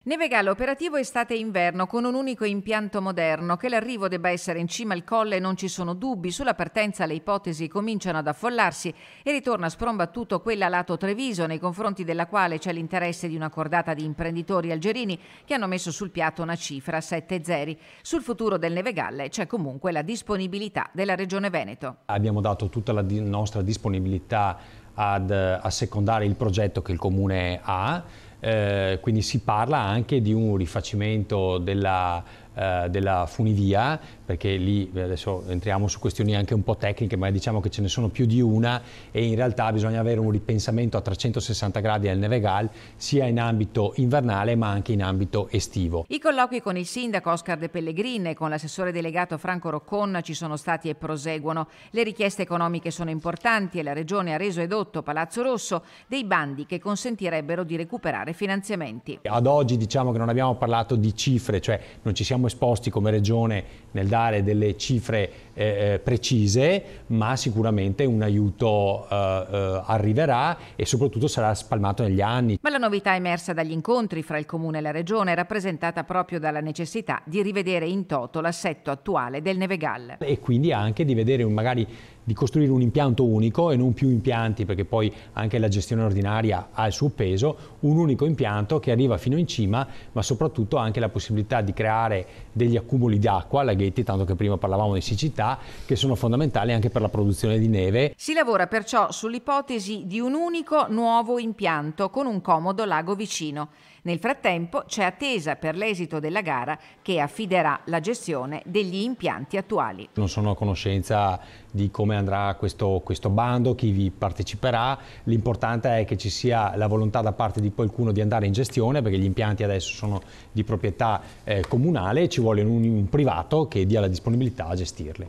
Nevegale operativo estate e inverno con un unico impianto moderno. Che l'arrivo debba essere in cima al colle non ci sono dubbi. Sulla partenza le ipotesi cominciano ad affollarsi e ritorna sprombattuto quella lato Treviso, nei confronti della quale c'è l'interesse di una cordata di imprenditori algerini che hanno messo sul piatto una cifra 7 zeri. Sul futuro del Nevegalle c'è comunque la disponibilità della Regione Veneto. Abbiamo dato tutta la nostra disponibilità ad, assecondare il progetto che il Comune ha eh, quindi si parla anche di un rifacimento della eh, della funivia, perché lì adesso entriamo su questioni anche un po' tecniche, ma diciamo che ce ne sono più di una e in realtà bisogna avere un ripensamento a 360 gradi al Nevegal, sia in ambito invernale ma anche in ambito estivo. I colloqui con il sindaco Oscar De Pellegrin e con l'assessore delegato Franco Roccon ci sono stati e proseguono. Le richieste economiche sono importanti e la Regione ha reso edotto Palazzo Rosso dei bandi che consentirebbero di recuperare finanziamenti. Ad oggi diciamo che non abbiamo parlato di cifre, cioè non ci siamo esposti come regione nel dare delle cifre eh, eh, precise, ma sicuramente un aiuto eh, eh, arriverà e soprattutto sarà spalmato negli anni. Ma la novità emersa dagli incontri fra il Comune e la Regione è rappresentata proprio dalla necessità di rivedere in toto l'assetto attuale del Nevegal. E quindi anche di vedere un, magari di costruire un impianto unico e non più impianti, perché poi anche la gestione ordinaria ha il suo peso, un unico impianto che arriva fino in cima, ma soprattutto anche la possibilità di creare degli accumuli d'acqua, laghetti, tanto che prima parlavamo di siccità, che sono fondamentali anche per la produzione di neve. Si lavora perciò sull'ipotesi di un unico nuovo impianto con un comodo lago vicino. Nel frattempo c'è attesa per l'esito della gara che affiderà la gestione degli impianti attuali. Non sono a conoscenza di come andrà questo, questo bando, chi vi parteciperà, l'importante è che ci sia la volontà da parte di qualcuno di andare in gestione perché gli impianti adesso sono di proprietà eh, comunale ci vuole un, un privato che dia la disponibilità a gestirli.